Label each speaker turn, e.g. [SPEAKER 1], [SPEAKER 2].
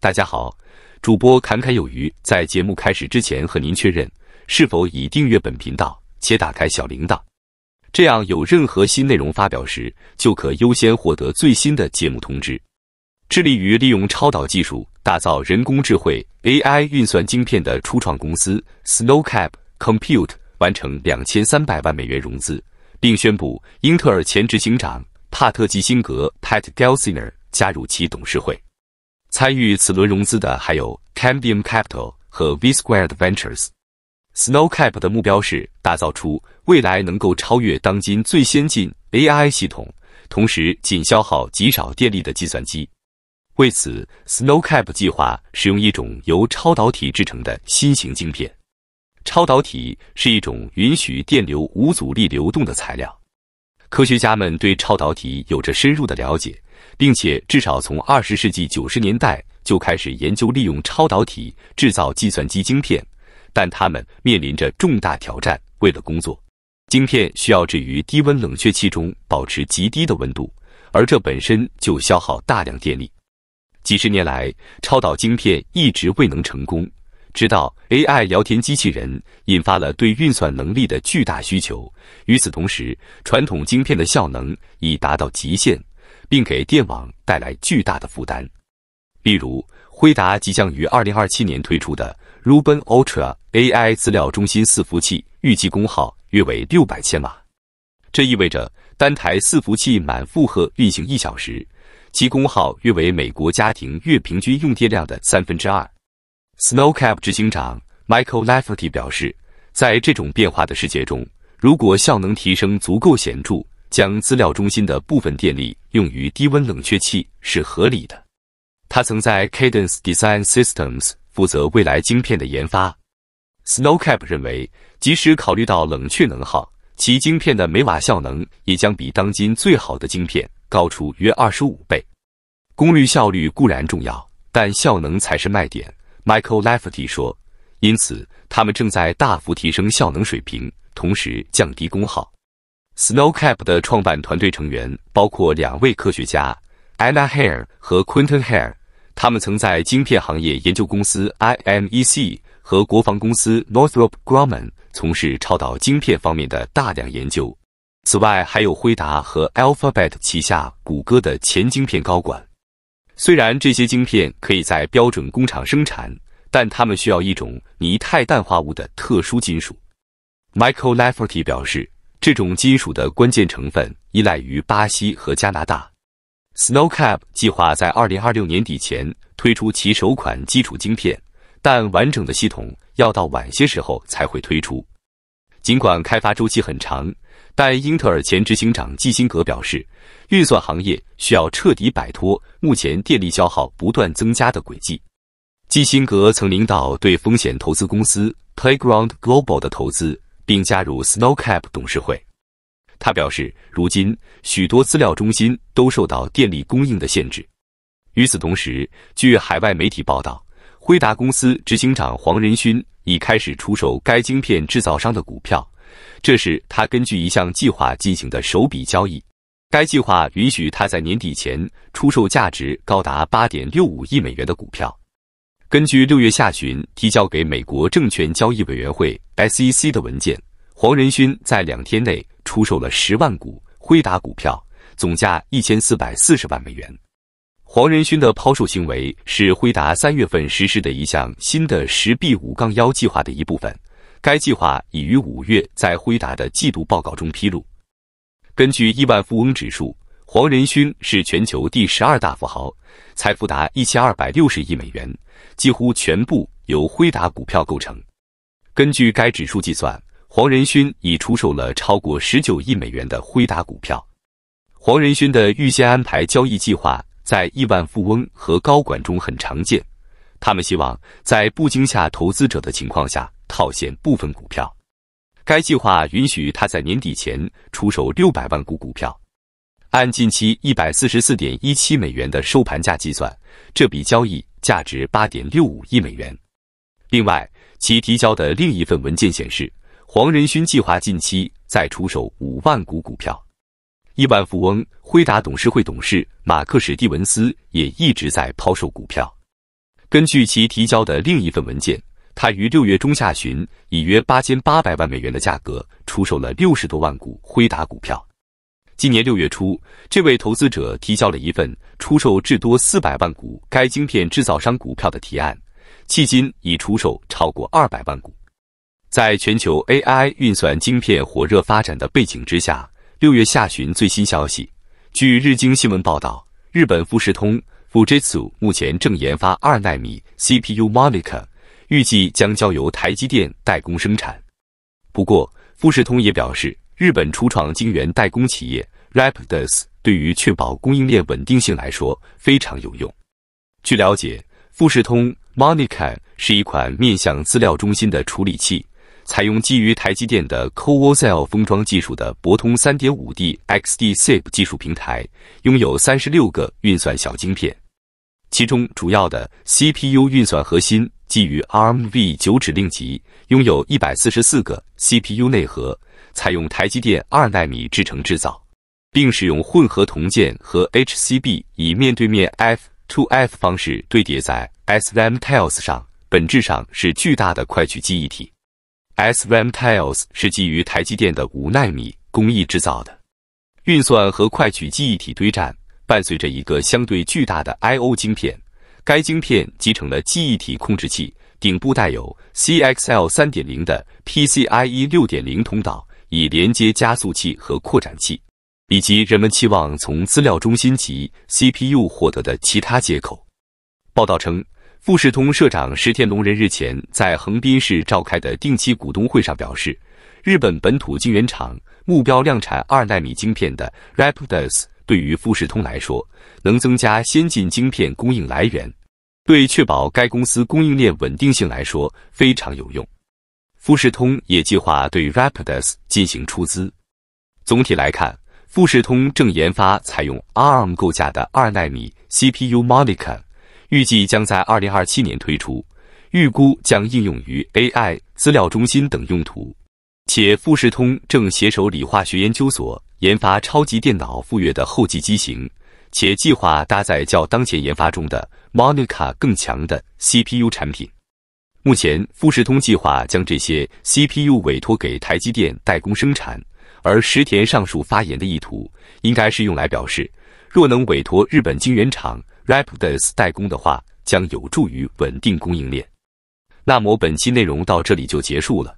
[SPEAKER 1] 大家好，主播侃侃有余。在节目开始之前，和您确认是否已订阅本频道且打开小铃铛，这样有任何新内容发表时，就可优先获得最新的节目通知。致力于利用超导技术打造人工智慧 AI 运算晶片的初创公司 Snowcap Compute 完成两千三百万美元融资，并宣布英特尔前执行长帕特基辛格 （Pat Gelsinger） 加入其董事会。参与此轮融资的还有 Cambium Capital 和 V Squared Ventures。Snowcap 的目标是打造出未来能够超越当今最先进 AI 系统，同时仅消耗极少电力的计算机。为此，Snowcap 计划使用一种由超导体制成的新型晶片。超导体是一种允许电流无阻力流动的材料。科学家们对超导体有着深入的了解。并且至少从二十世纪九十年代就开始研究利用超导体制造计算机晶片，但他们面临着重大挑战。为了工作，晶片需要置于低温冷却器中保持极低的温度，而这本身就消耗大量电力。几十年来，超导晶片一直未能成功。直到 AI 聊天机器人引发了对运算能力的巨大需求，与此同时，传统晶片的效能已达到极限。并给电网带来巨大的负担。例如，辉达即将于二零二七年推出的 Ruben Ultra AI 资料中心伺服器，预计功耗约为六百千瓦。这意味着单台伺服器满负荷运行一小时，其功耗约为美国家庭月平均用电量的三分之二。Snowcap 执行长 Michael l a f f e r t 表示，在这种变化的世界中，如果效能提升足够显著，将资料中心的部分电力用于低温冷却器是合理的。他曾在 Cadence Design Systems 负责未来晶片的研发。Snowcap 认为，即使考虑到冷却能耗，其晶片的每瓦效能也将比当今最好的晶片高出约二十五倍。功率效率固然重要，但效能才是卖点。Michael l e f f e r t y 说，因此他们正在大幅提升效能水平，同时降低功耗。Snowcap 的创办团队成员包括两位科学家 Anna Hare 和 Quinton Hare，他们曾在晶片行业研究公司 IMEC 和国防公司 Northrop Grumman 从事超导晶片方面的大量研究。此外，还有辉达和 Alphabet 旗下谷歌的前晶片高管。虽然这些晶片可以在标准工厂生产，但他们需要一种泥态氮化物的特殊金属。Michael Lafferty 表示。这种金属的关键成分依赖于巴西和加拿大。Snowcap 计划在2026年底前推出其首款基础晶片，但完整的系统要到晚些时候才会推出。尽管开发周期很长，但英特尔前执行长基辛格表示，运算行业需要彻底摆脱目前电力消耗不断增加的轨迹。基辛格曾领导对风险投资公司 Playground Global 的投资。并加入 Snowcap 董事会。他表示，如今许多资料中心都受到电力供应的限制。与此同时，据海外媒体报道，辉达公司执行长黄仁勋已开始出售该晶片制造商的股票，这是他根据一项计划进行的首笔交易。该计划允许他在年底前出售价值高达8.65亿美元的股票。根据六月下旬提交给美国证券交易委员会 （SEC） 的文件，黄仁勋在两天内出售了十万股辉达股票，总价一千四百四十万美元。黄仁勋的抛售行为是辉达三月份实施的一项新的十 B 五杠幺计划的一部分，该计划已于五月在辉达的季度报告中披露。根据亿万富翁指数。黄仁勋是全球第十二大富豪，财富达一千二百六十亿美元，几乎全部由辉达股票构成。根据该指数计算，黄仁勋已出售了超过十九亿美元的辉达股票。黄仁勋的预先安排交易计划在亿万富翁和高管中很常见，他们希望在不惊吓投资者的情况下套现部分股票。该计划允许他在年底前出售六百万股股票。按近期一百四十四点一七美元的收盘价计算，这笔交易价值八点六五亿美元。另外，其提交的另一份文件显示，黄仁勋计划近期再出售五万股股票。亿万富翁辉达董事会董事马克史蒂文斯也一直在抛售股票。根据其提交的另一份文件，他于六月中下旬以约八千八百万美元的价格出售了六十多万股辉达股票。今年六月初，这位投资者提交了一份出售至多四百万股该晶片制造商股票的提案，迄今已出售超过二百万股。在全球 AI 运算晶片火热发展的背景之下，六月下旬最新消息，据日经新闻报道，日本富士通 u j i t s u 目前正研发二纳米 CPU Monica，预计将交由台积电代工生产。不过，富士通也表示。日本初创晶圆代工企业 Rapidus 对于确保供应链稳定性来说非常有用。据了解，富士通 Monica 是一款面向资料中心的处理器，采用基于台积电的 CoWoS l 封装技术的博通 3.5D x d s i p 技术平台，拥有36个运算小晶片，其中主要的 CPU 运算核心。基于 Armv9 指令集，拥有一百四十四个 CPU 内核，采用台积电二纳米制程制造，并使用混合铜件和 HCB 以面对面 F2F 方式堆叠在 SRAM Tiles 上，本质上是巨大的快取记忆体。SRAM Tiles 是基于台积电的五纳米工艺制造的，运算和快取记忆体堆栈伴随着一个相对巨大的 I/O 晶片。该晶片集成了记忆体控制器，顶部带有 CXL 3.0的 PCIe 6.0通道，以连接加速器和扩展器，以及人们期望从资料中心级 CPU 获得的其他接口。报道称，富士通社长石田龙人日前在横滨市召开的定期股东会上表示，日本本土晶圆厂目标量产二纳米晶片的 Rapidus。对于富士通来说，能增加先进晶片供应来源，对确保该公司供应链稳定性来说非常有用。富士通也计划对 Rapidus 进行出资。总体来看，富士通正研发采用 ARM 构架的二纳米 CPU Monica，预计将在二零二七年推出，预估将应用于 AI 资料中心等用途。且富士通正携手理化学研究所研发超级电脑“富岳”的后继机型，且计划搭载较当前研发中的 Monica 更强的 CPU 产品。目前，富士通计划将这些 CPU 委托给台积电代工生产。而石田上述发言的意图，应该是用来表示，若能委托日本晶圆厂 Rapidus 代工的话，将有助于稳定供应链。那么，本期内容到这里就结束了。